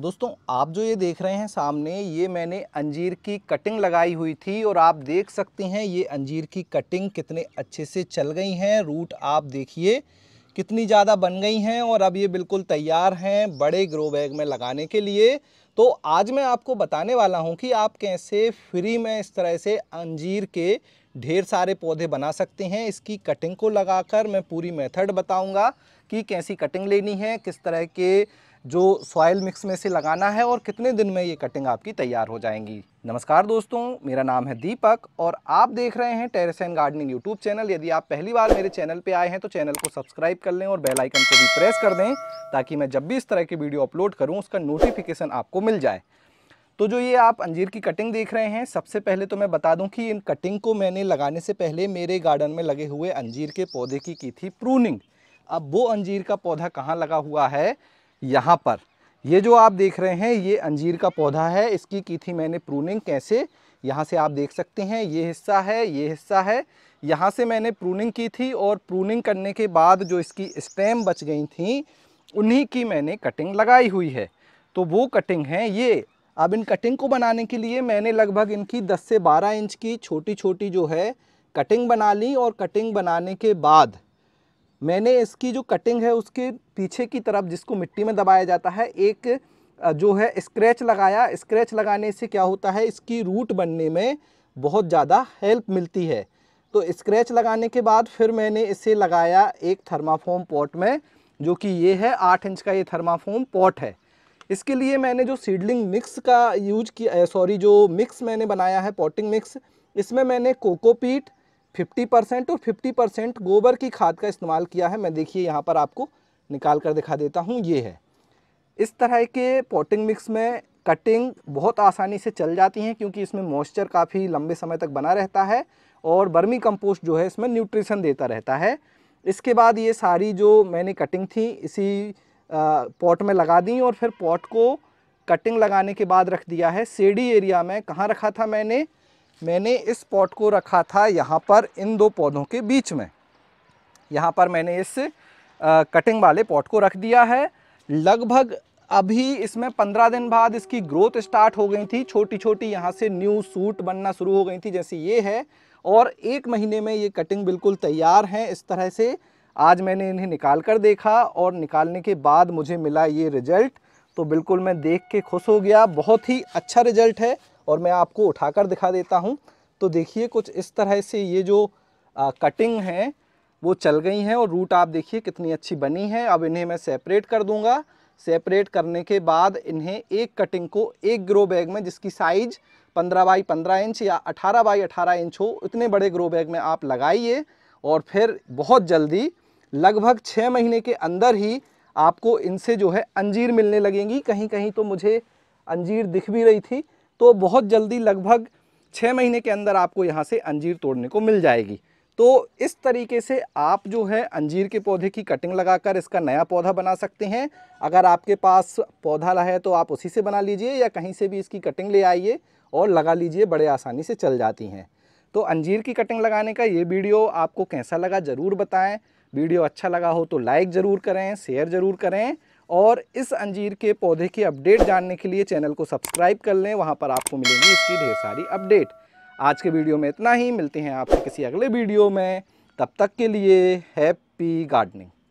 दोस्तों आप जो ये देख रहे हैं सामने ये मैंने अंजीर की कटिंग लगाई हुई थी और आप देख सकते हैं ये अंजीर की कटिंग कितने अच्छे से चल गई हैं रूट आप देखिए कितनी ज़्यादा बन गई हैं और अब ये बिल्कुल तैयार हैं बड़े ग्रो बैग में लगाने के लिए तो आज मैं आपको बताने वाला हूँ कि आप कैसे फ्री में इस तरह से अंजीर के ढेर सारे पौधे बना सकते हैं इसकी कटिंग को लगाकर मैं पूरी मेथड बताऊंगा कि कैसी कटिंग लेनी है किस तरह के जो सॉयल मिक्स में से लगाना है और कितने दिन में ये कटिंग आपकी तैयार हो जाएंगी नमस्कार दोस्तों मेरा नाम है दीपक और आप देख रहे हैं terrace and gardening YouTube channel यदि आप पहली बार मेरे चैनल पे आए हैं तो चैनल को सब्सक्राइब कर लें और बेल आइकन को भी प्रेस कर दें ताकि मैं जब भी इस तरह की वीडियो अपलोड करूँ उसका नोटिफिकेशन आपको मिल जाए तो जो ये आप अंजीर की कटिंग देख रहे हैं सबसे पहले तो मैं बता दूँ कि इन कटिंग को मैंने लगाने से पहले मेरे गार्डन में लगे हुए अंजीर के पौधे की की थी प्रूनिंग अब वो अंजीर का पौधा कहाँ लगा हुआ है यहाँ पर ये जो आप देख रहे हैं ये अंजीर का पौधा है इसकी की थी मैंने प्रूनिंग कैसे यहाँ से आप देख सकते हैं ये हिस्सा है ये हिस्सा है यहाँ से मैंने प्रूनिंग की थी और प्रूनिंग करने के बाद जो इसकी स्टेम बच गई थी उन्हीं की मैंने कटिंग लगाई हुई है तो वो कटिंग है ये अब इन कटिंग को बनाने के लिए मैंने लगभग इनकी 10 से 12 इंच की छोटी छोटी जो है कटिंग बना ली और कटिंग बनाने के बाद मैंने इसकी जो कटिंग है उसके पीछे की तरफ जिसको मिट्टी में दबाया जाता है एक जो है स्क्रैच लगाया स्क्रैच लगाने से क्या होता है इसकी रूट बनने में बहुत ज़्यादा हेल्प मिलती है तो स्क्रैच लगाने के बाद फिर मैंने इसे लगाया एक थर्माफोम पॉट में जो कि ये है आठ इंच का ये थर्माफोम पॉट है इसके लिए मैंने जो सीडलिंग मिक्स का यूज किया सॉरी जो मिक्स मैंने बनाया है पॉटिंग मिक्स इसमें मैंने कोकोपीट फिफ्टी परसेंट और फिफ्टी परसेंट गोबर की खाद का इस्तेमाल किया है मैं देखिए यहाँ पर आपको निकाल कर दिखा देता हूँ ये है इस तरह के पॉटिंग मिक्स में कटिंग बहुत आसानी से चल जाती हैं क्योंकि इसमें मॉइस्चर काफ़ी लंबे समय तक बना रहता है और बर्मी कंपोस्ट जो है इसमें न्यूट्रिशन देता रहता है इसके बाद ये सारी जो मैंने कटिंग थी इसी पॉट में लगा दी और फिर पॉट को कटिंग लगाने के बाद रख दिया है सेडी एरिया में कहाँ रखा था मैंने मैंने इस पॉट को रखा था यहाँ पर इन दो पौधों के बीच में यहाँ पर मैंने इस कटिंग वाले पॉट को रख दिया है लगभग अभी इसमें पंद्रह दिन बाद इसकी ग्रोथ स्टार्ट हो गई थी छोटी छोटी यहाँ से न्यू सूट बनना शुरू हो गई थी जैसे ये है और एक महीने में ये कटिंग बिल्कुल तैयार हैं इस तरह से आज मैंने इन्हें निकाल कर देखा और निकालने के बाद मुझे मिला ये रिज़ल्ट तो बिल्कुल मैं देख के खुश हो गया बहुत ही अच्छा रिज़ल्ट है और मैं आपको उठाकर दिखा देता हूँ तो देखिए कुछ इस तरह से ये जो आ, कटिंग है वो चल गई हैं और रूट आप देखिए कितनी अच्छी बनी है अब इन्हें मैं सेपरेट कर दूँगा सेपरेट करने के बाद इन्हें एक कटिंग को एक ग्रो बैग में जिसकी साइज़ पंद्रह बाई पंद्रह इंच या अठारह बाई अठारह इंच हो इतने बड़े ग्रो बैग में आप लगाइए और फिर बहुत जल्दी लगभग छः महीने के अंदर ही आपको इनसे जो है अंजीर मिलने लगेंगी कहीं कहीं तो मुझे अंजीर दिख भी रही थी तो बहुत जल्दी लगभग छः महीने के अंदर आपको यहाँ से अंजीर तोड़ने को मिल जाएगी तो इस तरीके से आप जो है अंजीर के पौधे की कटिंग लगाकर इसका नया पौधा बना सकते हैं अगर आपके पास पौधा है तो आप उसी से बना लीजिए या कहीं से भी इसकी कटिंग ले आइए और लगा लीजिए बड़े आसानी से चल जाती हैं तो अंजीर की कटिंग लगाने का ये वीडियो आपको कैसा लगा ज़रूर बताएं वीडियो अच्छा लगा हो तो लाइक ज़रूर करें शेयर ज़रूर करें और इस अंजीर के पौधे की अपडेट जानने के लिए चैनल को सब्सक्राइब कर लें वहाँ पर आपको मिलेंगी इसकी ढेर सारी अपडेट आज के वीडियो में इतना ही मिलते हैं आपसे किसी अगले वीडियो में तब तक के लिए हैप्पी गार्डनिंग